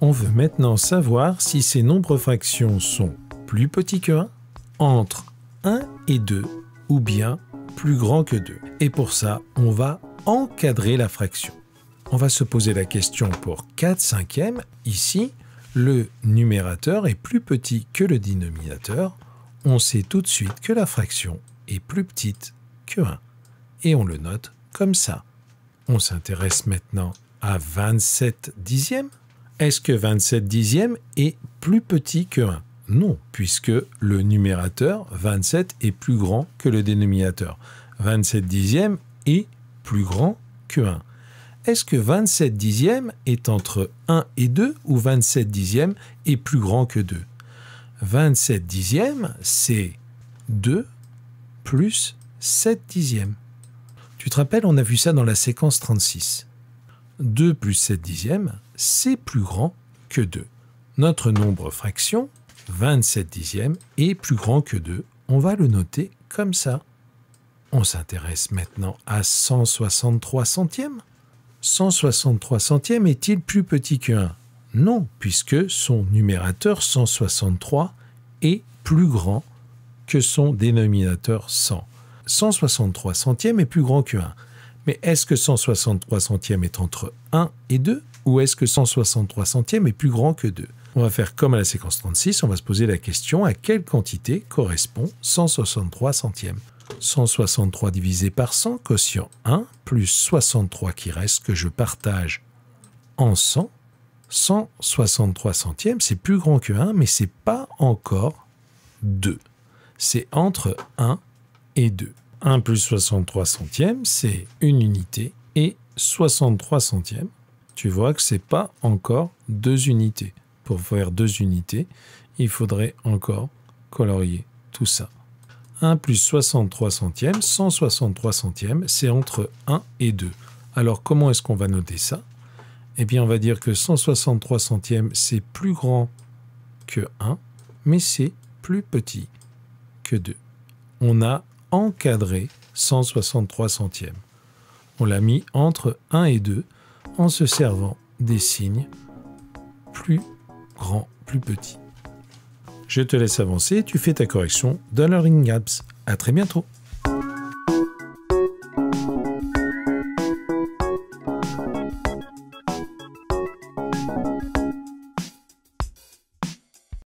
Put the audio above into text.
On veut maintenant savoir si ces nombres fractions sont plus petits que 1, entre 1 et 2, ou bien plus grands que 2. Et pour ça, on va encadrer la fraction. On va se poser la question pour 4 cinquièmes. Ici, le numérateur est plus petit que le dénominateur. On sait tout de suite que la fraction est plus petite que 1. Et on le note comme ça. On s'intéresse maintenant à 27 dixièmes, est-ce que 27 dixièmes est plus petit que 1 Non, puisque le numérateur 27 est plus grand que le dénominateur. 27 dixièmes est plus grand que 1. Est-ce que 27 dixièmes est entre 1 et 2 ou 27 dixièmes est plus grand que 2 27 dixièmes, c'est 2 plus 7 dixièmes. Tu te rappelles, on a vu ça dans la séquence 36. 2 plus 7 dixièmes, c'est plus grand que 2. Notre nombre fraction, 27 dixièmes, est plus grand que 2. On va le noter comme ça. On s'intéresse maintenant à 163 centièmes. 163 centièmes est-il plus petit que 1 Non, puisque son numérateur 163 est plus grand que son dénominateur 100. 163 centièmes est plus grand que 1. Mais est-ce que 163 centièmes est entre 1 et 2 ou est-ce que 163 centièmes est plus grand que 2 On va faire comme à la séquence 36, on va se poser la question à quelle quantité correspond 163 centièmes 163 divisé par 100, quotient 1, plus 63 qui reste que je partage en 100. 163 centièmes, c'est plus grand que 1, mais n'est pas encore 2. C'est entre 1 et 2. 1 plus 63 centièmes, c'est une unité, et 63 centièmes, tu vois que c'est pas encore deux unités. Pour faire deux unités, il faudrait encore colorier tout ça. 1 plus 63 centièmes, 163 centièmes, c'est entre 1 et 2. Alors comment est-ce qu'on va noter ça Eh bien on va dire que 163 centièmes, c'est plus grand que 1, mais c'est plus petit que 2. On a encadré 163 centièmes. On l'a mis entre 1 et 2 en se servant des signes plus grands, plus petits. Je te laisse avancer, tu fais ta correction dans le Ring Gaps. À très bientôt.